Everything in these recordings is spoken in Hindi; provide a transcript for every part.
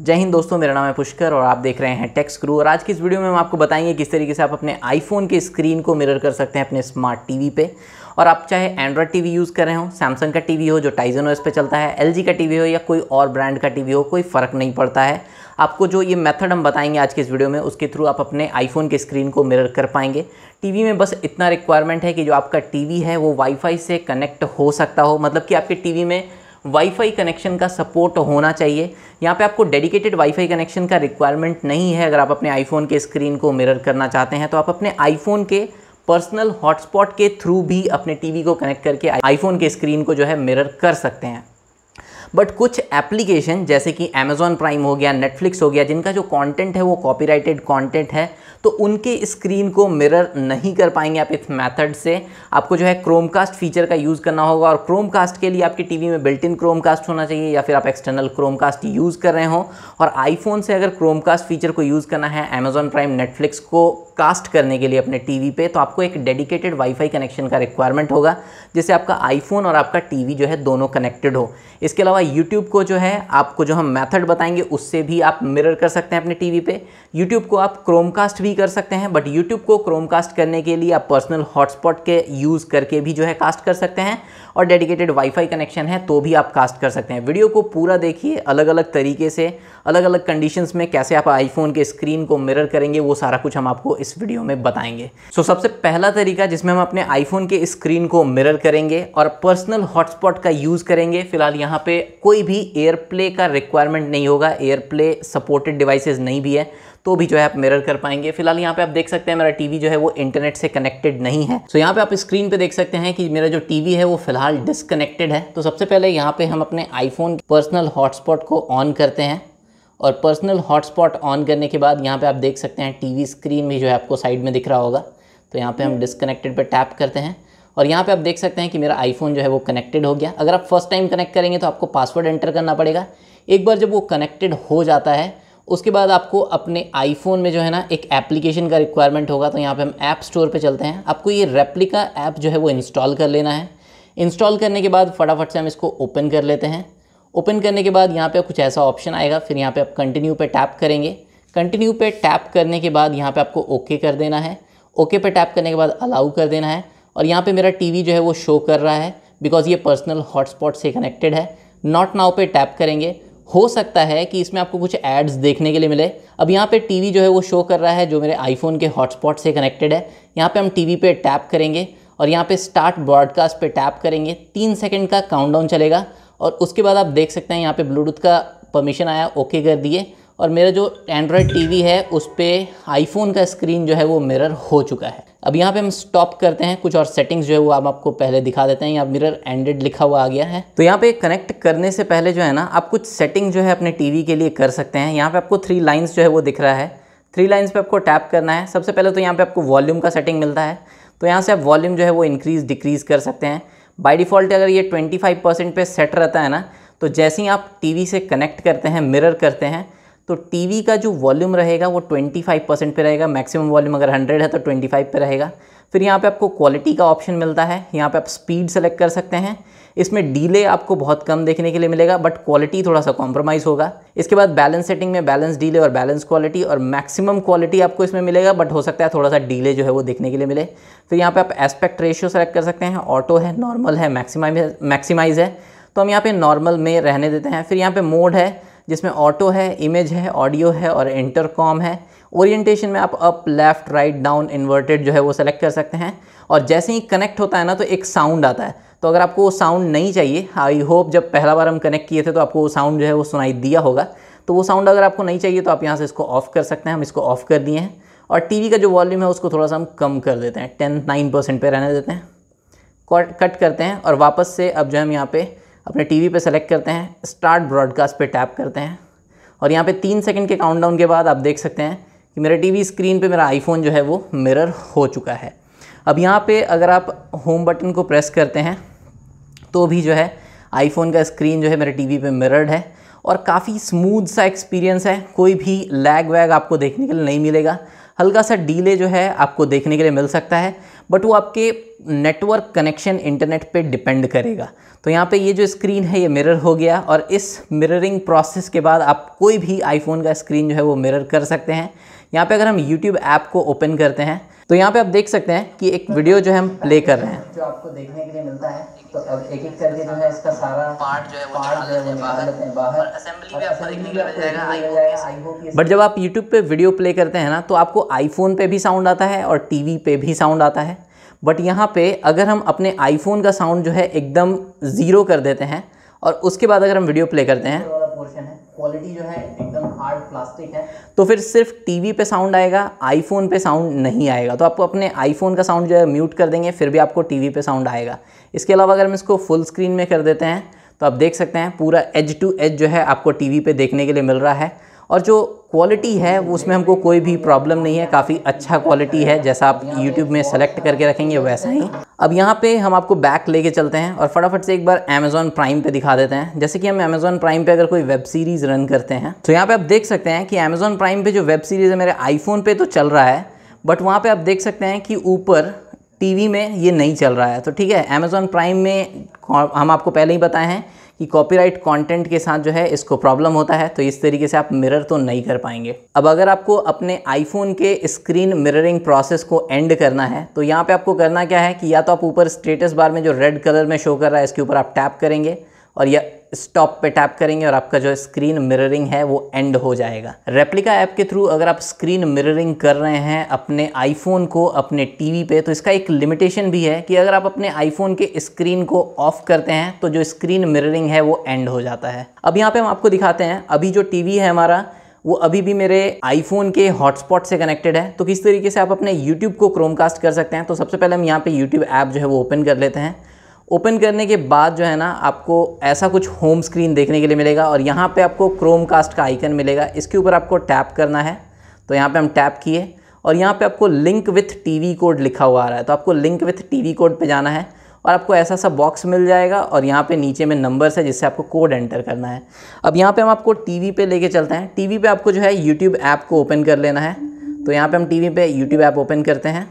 जय हिंद दोस्तों मेरा नाम है पुष्कर और आप देख रहे हैं टेक्स क्रू और आज की इस वीडियो में हम आपको बताएंगे किस तरीके से आप अपने आईफोन के स्क्रीन को मिरर कर सकते हैं अपने स्मार्ट टीवी पे और आप चाहे एंड्रॉयड टीवी यूज़ कर रहे हो सैमसंग का टीवी हो जो टाइजन ओएस पे चलता है एलजी का टीवी हो या कोई और ब्रांड का टीवी हो कोई फ़र्क नहीं पड़ता है आपको जो ये मेथड हम बताएंगे आज के इस वीडियो में उसके थ्रू आप अपने आईफोन के स्क्रीन को मिरर कर पाएंगे टीवी में बस इतना रिक्वायरमेंट है कि जो आपका टीवी है वो वाईफाई से कनेक्ट हो सकता हो मतलब कि आपके टीवी में वाईफाई कनेक्शन का सपोर्ट होना चाहिए यहाँ पे आपको डेडिकेटेड वाईफाई कनेक्शन का रिक्वायरमेंट नहीं है अगर आप अपने आईफोन के स्क्रीन को मिरर करना चाहते हैं तो आप अपने आईफोन के पर्सनल हॉटस्पॉट के थ्रू भी अपने टीवी को कनेक्ट करके आईफोन के स्क्रीन को जो है मिरर कर सकते हैं बट कुछ एप्लीकेशन जैसे कि अमेज़ॉन प्राइम हो गया नेटफ्लिक्स हो गया जिनका जो कॉन्टेंट है वो कॉपीराइटेड कॉन्टेंट है तो उनके स्क्रीन को मिरर नहीं कर पाएंगे आप इस मैथड से आपको जो है क्रोमकास्ट फीचर का यूज़ करना होगा और क्रोमकास्ट के लिए टी टीवी में बिल्ट इन क्रोमकास्ट होना चाहिए या फिर आप एक्सटर्नल क्रोमकास्ट यूज़ कर रहे हो और आईफोन से अगर क्रोमकास्ट फीचर को यूज़ करना है अमेज़ॉन प्राइम नेटफ्लिक्स को कास्ट करने के लिए अपने टीवी पे तो आपको एक डेडिकेटेड वाईफाई कनेक्शन का रिक्वायरमेंट होगा जिससे आपका आईफोन और आपका टीवी जो है दोनों कनेक्टेड हो इसके अलावा अलावा YouTube को जो है आपको जो हम मेथड बताएंगे उससे भी आप मिरर कर सकते हैं अपने टीवी पे यूट्यूब को आप क्रोमकास्ट भी कर सकते हैं बट यूट्यूब को क्रोमकास्ट करने के लिए आप पर्सनल हॉटस्पॉट के यूज़ करके भी जो है कास्ट कर सकते हैं और डेडिकेटेड वाईफाई कनेक्शन है तो भी आप कास्ट कर सकते हैं वीडियो को पूरा देखिए अलग अलग तरीके से अलग अलग कंडीशंस में कैसे आप आईफोन के स्क्रीन को मिरर करेंगे वो सारा कुछ हम आपको इस वीडियो में बताएंगे सो so, सबसे पहला तरीका जिसमें हम अपने आईफोन के स्क्रीन को मिरर करेंगे और पर्सनल हॉटस्पॉट का यूज़ करेंगे फिलहाल यहाँ पे कोई भी एयर प्ले का रिक्वायरमेंट नहीं होगा एयर प्ले सपोर्टेड डिवाइसेस नहीं भी है तो भी जो है आप मिरर कर पाएंगे फिलहाल यहाँ पे आप देख सकते हैं मेरा टीवी जो है वो इंटरनेट से कनेक्टेड नहीं है सो so, यहाँ पे आप स्क्रीन पे देख सकते हैं कि मेरा जो टीवी है वो फिलहाल डिसकनेक्टेड है तो सबसे पहले यहाँ पे हम अपने आईफोन पर्सनल हॉटस्पॉट को ऑन करते हैं और पर्सनल हॉटस्पॉट ऑन करने के बाद यहाँ पर आप देख सकते हैं टी स्क्रीन भी जो है आपको साइड में दिख रहा होगा तो यहाँ पर हम डिस्कनेक्टेड पर टैप करते हैं और यहाँ पे आप देख सकते हैं कि मेरा आईफोन जो है वो कनेक्टेड हो गया अगर आप फर्स्ट टाइम कनेक्ट करेंगे तो आपको पासवर्ड एंटर करना पड़ेगा एक बार जब वो कनेक्टेड हो जाता है उसके बाद आपको अपने आईफोन में जो है ना एक एप्लीकेशन का रिक्वायरमेंट होगा तो यहाँ पे हम ऐप स्टोर पे चलते हैं आपको ये रेप्लिका ऐप जो है वो इंस्टॉल कर लेना है इंस्टॉल करने के बाद फटाफट से हम इसको ओपन कर लेते हैं ओपन करने के बाद यहाँ पे कुछ ऐसा ऑप्शन आएगा फिर यहाँ पे आप कंटिन्यू पे टैप करेंगे कंटिन्यू पे टैप करने के बाद यहाँ पे आपको ओके okay कर देना है ओके okay पे टैप करने के बाद अलाउ कर देना है और यहाँ पे मेरा टीवी जो है वो शो कर रहा है बिकॉज ये पर्सनल हॉटस्पॉट से कनेक्टेड है नॉट नाउ पे टैप करेंगे हो सकता है कि इसमें आपको कुछ एड्स देखने के लिए मिले अब यहाँ पे टीवी जो है वो शो कर रहा है जो मेरे आईफोन के हॉटस्पॉट से कनेक्टेड है यहाँ पे हम टीवी पे टैप करेंगे और यहाँ पे स्टार्ट ब्रॉडकास्ट पे टैप करेंगे तीन सेकंड का काउंटडाउन चलेगा और उसके बाद आप देख सकते हैं यहाँ पे ब्लूटूथ का परमिशन आया ओके कर दिए और मेरा जो एंड्रॉयड टीवी है उस पर आईफोन का स्क्रीन जो है वो मिरर हो चुका है अब यहाँ पे हम स्टॉप करते हैं कुछ और सेटिंग्स जो है वो आप आपको पहले दिखा देते हैं यहाँ मिरर एंडेड लिखा हुआ आ गया है तो यहाँ पे कनेक्ट करने से पहले जो है ना आप कुछ सेटिंग जो है अपने टीवी के लिए कर सकते हैं यहाँ पे आपको थ्री लाइन्स जो है वो दिख रहा है थ्री लाइन्स पे आपको टैप करना है सबसे पहले तो यहाँ पर आपको वॉल्यूम का सेटिंग मिलता है तो यहाँ से आप वॉल्यूम जो है वो इंक्रीज़ डिक्रीज़ कर सकते हैं बाई डिफ़ॉल्ट अगर ये ट्वेंटी फाइव परसेंट पर सेट रहता है ना तो जैसे ही आप टी से कनेक्ट करते हैं मिरर करते हैं तो टीवी का जो वॉल्यूम रहेगा वो 25 परसेंट पर रहेगा मैक्सिमम वॉल्यूम अगर 100 है तो 25 पे रहेगा फिर यहाँ पे आपको क्वालिटी का ऑप्शन मिलता है यहाँ पे आप स्पीड सेलेक्ट कर सकते हैं इसमें डीले आपको बहुत कम देखने के लिए मिलेगा बट क्वालिटी थोड़ा सा कॉम्प्रोमाइज़ होगा इसके बाद बैलेंस सेटिंग में बैलेंस डीले और बैलेंस क्वालिटी और मैक्सिमम क्वालिटी आपको इसमें मिलेगा बट हो सकता है थोड़ा सा डीले जो है वो देखने के लिए मिले फिर यहाँ पर आप एस्पेक्ट रेशियो सेलेक्ट कर सकते हैं ऑटो है नॉर्मल है मैक्सीम मैक्सीमाइज है तो हम यहाँ पर नॉर्मल में रहने देते हैं फिर यहाँ पर मोड है जिसमें ऑटो है इमेज है ऑडियो है और इंटरकॉम है ओरिएंटेशन में आप up left right down inverted जो है वो सेलेक्ट कर सकते हैं और जैसे ही कनेक्ट होता है ना तो एक साउंड आता है तो अगर आपको वो साउंड नहीं चाहिए आई होप जब पहला बार हम कनेक्ट किए थे तो आपको वो साउंड जो है वो सुनाई दिया होगा तो वो साउंड अगर आपको नहीं चाहिए तो आप यहाँ से इसको ऑफ़ कर सकते हैं हम इसको ऑफ़ कर दिए हैं और टीवी का जो वॉल्यूम है उसको थोड़ा सा हम कम कर देते हैं टेन नाइन परसेंट पर रहने देते हैं कट करते हैं और वापस से अब जो हम यहाँ पर अपने टीवी पे सेलेक्ट करते हैं स्टार्ट ब्रॉडकास्ट पे टैप करते हैं और यहाँ पे तीन सेकंड के काउंटडाउन के बाद आप देख सकते हैं कि मेरे टीवी स्क्रीन पे मेरा आईफोन जो है वो मिरर हो चुका है अब यहाँ पे अगर आप होम बटन को प्रेस करते हैं तो भी जो है आईफोन का स्क्रीन जो है मेरे टी वी मिरर्ड है और काफ़ी स्मूथ सा एक्सपीरियंस है कोई भी लैग वैग आपको देखने के लिए नहीं मिलेगा हल्का सा डीले जो है आपको देखने के लिए मिल सकता है बट वो आपके नेटवर्क कनेक्शन इंटरनेट पे डिपेंड करेगा तो यहाँ पे ये जो स्क्रीन है ये मिरर हो गया और इस मिररिंग प्रोसेस के बाद आप कोई भी आईफोन का स्क्रीन जो है वो मिरर कर सकते हैं यहाँ पे अगर हम यूट्यूब ऐप को ओपन करते हैं तो यहाँ पे आप देख सकते हैं कि एक वीडियो जो है हम प्ले कर रहे हैं जो आपको देखने के लिए मिलता है तो अब एक एक करके जो है इसका सारा पार्ट जो है बाहर बट जब आप यूट्यूब पे वीडियो प्ले करते हैं ना तो आपको आईफोन पे भी साउंड आता है और टीवी पे भी साउंड आता है बट यहाँ पे अगर हम अपने आईफोन का साउंड जो है एकदम ज़ीरो कर देते हैं और उसके बाद अगर हम वीडियो प्ले करते हैं क्वालिटी जो है एकदम हार्ड प्लास्टिक है तो फिर सिर्फ टीवी पे साउंड आएगा आईफोन पे साउंड नहीं आएगा तो आपको अपने आईफोन का साउंड जो है म्यूट कर देंगे फिर भी आपको टीवी पे साउंड आएगा इसके अलावा अगर हम इसको फुल स्क्रीन में कर देते हैं तो आप देख सकते हैं पूरा एज टू एज जो है आपको टीवी पे देखने के लिए मिल रहा है और जो क्वालिटी है वो उसमें हमको कोई भी प्रॉब्लम नहीं है काफ़ी अच्छा क्वालिटी है जैसा आप यूट्यूब में सेलेक्ट करके रखेंगे वैसा ही अब यहाँ पे हम आपको बैक लेके चलते हैं और फटाफट से एक बार अमेज़ॉन प्राइम पे दिखा देते हैं जैसे कि हम अमेजोन प्राइम पे अगर कोई वेब सीरीज़ रन करते हैं तो यहाँ पर आप देख सकते हैं कि अमेज़ॉन प्राइम पर जो वेब सीरीज़ है मेरे आईफोन पर तो चल रहा है बट वहाँ पर आप देख सकते हैं कि ऊपर टी में ये नहीं चल रहा है तो ठीक है अमेजोन प्राइम में हम आपको पहले ही बताए हैं कि कॉपीराइट कंटेंट के साथ जो है इसको प्रॉब्लम होता है तो इस तरीके से आप मिरर तो नहीं कर पाएंगे अब अगर आपको अपने आईफोन के स्क्रीन मिररिंग प्रोसेस को एंड करना है तो यहाँ पर आपको करना क्या है कि या तो आप ऊपर स्टेटस बार में जो रेड कलर में शो कर रहा है इसके ऊपर आप टैप करेंगे और यह स्टॉप पे टैप करेंगे और आपका जो स्क्रीन मिररिंग है वो एंड हो जाएगा रेप्लिका ऐप के थ्रू अगर आप स्क्रीन मिररिंग कर रहे हैं अपने आईफोन को अपने टीवी पे तो इसका एक लिमिटेशन भी है कि अगर आप अपने आईफोन के स्क्रीन को ऑफ करते हैं तो जो स्क्रीन मिररिंग है वो एंड हो जाता है अब यहाँ पे हम आपको दिखाते हैं अभी जो टीवी है हमारा वो अभी भी मेरे आईफोन के हॉटस्पॉट से कनेक्टेड है तो किस तरीके से आप अपने यूट्यूब को क्रोमकास्ट कर सकते हैं तो सबसे पहले हम यहाँ पे यूट्यूब ऐप जो है वो ओपन कर लेते हैं ओपन करने के बाद जो है ना आपको ऐसा कुछ होम स्क्रीन देखने के लिए मिलेगा और यहाँ पे आपको क्रोम कास्ट का आइकन मिलेगा इसके ऊपर आपको टैप करना है तो यहाँ पे हम टैप किए और यहाँ पे आपको लिंक विथ टीवी कोड लिखा हुआ आ रहा है तो आपको लिंक विथ टीवी कोड पे जाना है और आपको ऐसा सा बॉक्स मिल जाएगा और यहाँ पर नीचे में नंबर्स है जिससे आपको कोड एंटर करना है अब यहाँ पर हम आपको टी वी लेके चलते हैं टी वी आपको जो है यूट्यूब ऐप को ओपन कर लेना है तो यहाँ पर हम T V YouTube app open करते हैं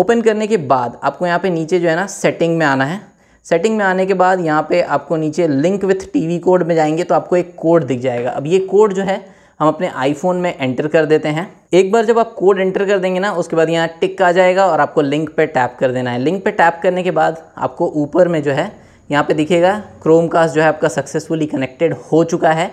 ओपन करने के बाद आपको यहाँ पे नीचे जो है ना सेटिंग में आना है सेटिंग में आने के बाद यहाँ पे आपको नीचे लिंक विथ टीवी कोड में जाएंगे तो आपको एक कोड दिख जाएगा अब ये कोड जो है हम अपने आईफोन में एंटर कर देते हैं एक बार जब आप कोड एंटर कर देंगे ना उसके बाद यहाँ टिक आ जाएगा और आपको लिंक पर टैप कर देना है लिंक पर टैप करने के बाद आपको ऊपर में जो है यहाँ पे दिखेगा क्रोमकास्ट जो है आपका सक्सेसफुली कनेक्टेड हो चुका है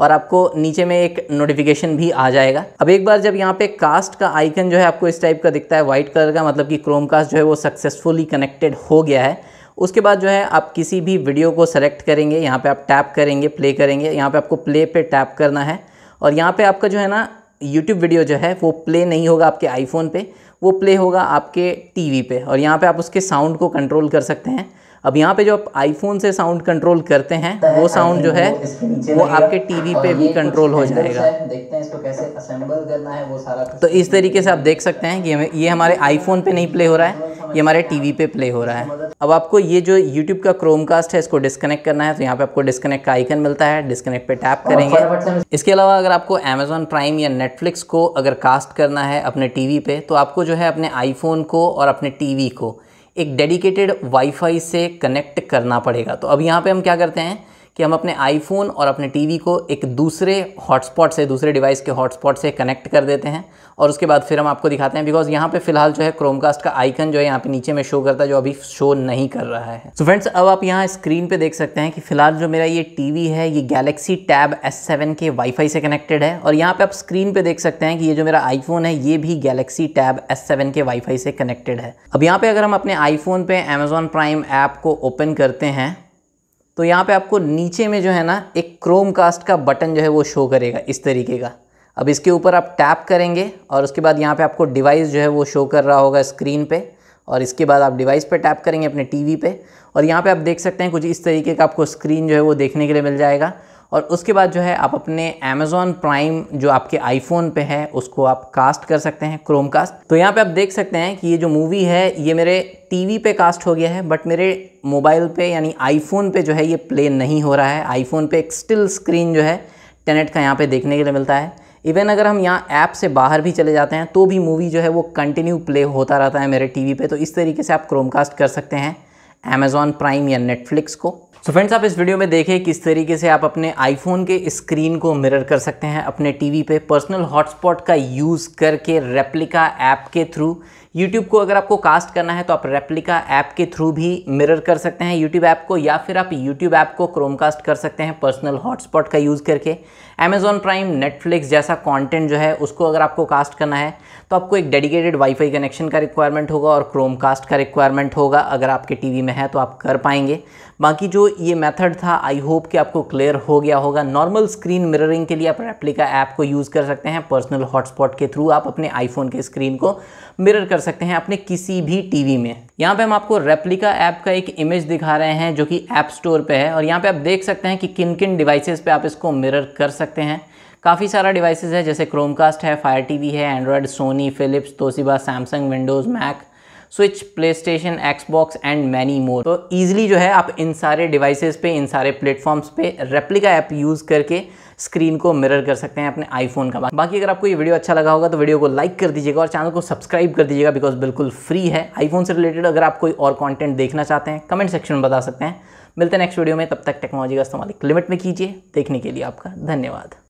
और आपको नीचे में एक नोटिफिकेशन भी आ जाएगा अब एक बार जब यहाँ पे कास्ट का आइकन जो है आपको इस टाइप का दिखता है वाइट कलर का मतलब कि क्रोम कास्ट जो है वो सक्सेसफुली कनेक्टेड हो गया है उसके बाद जो है आप किसी भी वीडियो को सेलेक्ट करेंगे यहाँ पे आप टैप करेंगे प्ले करेंगे यहाँ पे आपको प्ले पे टैप करना है और यहाँ पे आपका जो है ना यूट्यूब वीडियो जो है वो प्ले नहीं होगा आपके आईफोन पे वो प्ले होगा आपके टीवी पे और यहाँ पे आप उसके साउंड को कंट्रोल कर सकते हैं अब यहाँ पे जो आप आईफोन से साउंड कंट्रोल करते हैं वो साउंड जो है वो आपके टीवी पे भी कंट्रोल हो जाएगा देखते हैं इसको कैसे असेंबल करना है वो सारा तो इस तरीके से आप देख सकते हैं कि ये हमारे आईफोन पे नहीं प्ले हो रहा है ये हमारे टीवी पे प्ले हो रहा है अब आपको ये जो यूट्यूब का क्रोमकास्ट है इसको डिस्कनेक्ट करना है तो यहाँ पे आपको डिस्कनेक्ट का आइकन मिलता है डिस्कनेक्ट पे टैप करेंगे इसके अलावा अगर आपको अमेजोन प्राइम या नेटफ्लिक्स को अगर कास्ट करना है अपने टीवी पे तो आपको जो है अपने आईफोन को और अपने टीवी को एक डेडिकेटेड वाईफाई से कनेक्ट करना पड़ेगा तो अब यहाँ पे हम क्या करते हैं कि हम अपने आईफोन और अपने टीवी को एक दूसरे हॉटस्पॉट से दूसरे डिवाइस के हॉटस्पॉट से कनेक्ट कर देते हैं और उसके बाद फिर हम आपको दिखाते हैं बिकॉज यहाँ पे फिलहाल जो है क्रोमकास्ट का आइकन जो है यहाँ पे नीचे में शो करता है जो अभी शो नहीं कर रहा है सो so फ्रेंड्स अब आप यहाँ स्क्रीन पे देख सकते हैं कि फिलहाल जो मेरा ये टीवी है ये गैलेक्सी टैब एस सेवन के वाईफाई से कनेक्टेड है और यहाँ पे आप स्क्रीन पे देख सकते हैं कि ये जो मेरा आईफोन है ये भी गैलेक्सी टैब एस सेवन के वाईफाई से कनेक्टेड है अब यहाँ पे अगर हम अपने आईफोन पे अमेजोन प्राइम ऐप को ओपन करते हैं तो यहाँ पे आपको नीचे में जो है ना एक क्रोम कास्ट का बटन जो है वो शो करेगा इस तरीके का अब इसके ऊपर आप टैप करेंगे और उसके बाद यहाँ पे आपको डिवाइस जो है वो शो कर रहा होगा स्क्रीन पे और इसके बाद आप डिवाइस पे टैप करेंगे अपने टीवी पे और यहाँ पे आप देख सकते हैं कुछ इस तरीके का आपको स्क्रीन जो है वो देखने के लिए मिल जाएगा और उसके बाद जो है आप अपने अमेजोन प्राइम जो आपके आईफोन पे है उसको आप कास्ट कर सकते हैं क्रोम कास्ट तो यहाँ पे आप देख सकते हैं कि ये जो मूवी है ये मेरे टीवी पे कास्ट हो गया है बट मेरे मोबाइल पे यानी आईफोन पे जो है ये प्ले नहीं हो रहा है आईफोन पे एक स्टिल स्क्रीन जो है टेनेट का यहाँ पे देखने के लिए मिलता है इवन अगर हम यहाँ ऐप से बाहर भी चले जाते हैं तो भी मूवी जो है वो कंटिन्यू प्ले होता रहता है मेरे टी पे तो इस तरीके से आप क्रोमकास्ट कर सकते हैं अमेज़ॉन प्राइम या नेटफ्लिक्स को सो so फ्रेंड्स आप इस वीडियो में देखें किस तरीके से आप अपने आईफोन के स्क्रीन को मिरर कर सकते हैं अपने टीवी पे पर्सनल हॉटस्पॉट का यूज़ करके रेप्लिका ऐप के थ्रू यूट्यूब को अगर आपको कास्ट करना है तो आप रेप्लिका ऐप के थ्रू भी मिरर कर सकते हैं यूट्यूब ऐप को या फिर आप यूट्यूब ऐप को क्रोमकास्ट कर सकते हैं पर्सनल हॉटस्पॉट का यूज़ करके अमेजॉन प्राइम नेटफ्लिक्स जैसा कॉन्टेंट जो है उसको अगर आपको कास्ट करना है तो आपको एक डेडिकेटेड वाईफाई कनेक्शन का रिक्वायरमेंट होगा और क्रोमकास्ट का रिक्वायरमेंट होगा अगर आपके टीवी में है तो आप कर पाएंगे बाकी जो ये मेथड था आई होप कि आपको क्लियर हो गया होगा नॉर्मल स्क्रीन मिररिंग के लिए आप रेप्लिका ऐप को यूज़ कर सकते हैं पर्सनल हॉटस्पॉट के थ्रू आप अपने आईफोन के स्क्रीन को मिरर कर सकते हैं अपने किसी भी टीवी में यहाँ पे हम आपको रेप्लिका ऐप का एक इमेज दिखा रहे हैं जो कि ऐप स्टोर पर है और यहाँ पर आप देख सकते हैं कि किन किन डिवाइसेज पर आप इसको मिरर कर सकते हैं काफ़ी सारा डिवाइसेज है जैसे क्रोमकास्ट है फायर टी है Android Sony Philips Toshiba Samsung Windows Mac Switch PlayStation Xbox and many more तो ईजिली जो है आप इन सारे डिवाइसेस पे इन सारे प्लेटफॉर्म्स पे रेप्लिका ऐप यूज़ करके स्क्रीन को मिरर कर सकते हैं अपने आईफोन का बाकी अगर आपको ये वीडियो अच्छा लगा होगा तो वीडियो को लाइक कर दीजिएगा और चैनल को सब्सक्राइब कर दीजिएगा बिकॉज बिल्कुल फ्री है आईफोन से रिलेटेड अगर आप कोई और कॉन्टेंट देखना चाहते हैं कमेंट सेक्शन में बता सकते हैं मिलते हैं नेक्स्ट वीडियो में तब तक टेक्नोलॉजी का इस्तेमाल एक लिमिट में कीजिए देखने के लिए आपका धन्यवाद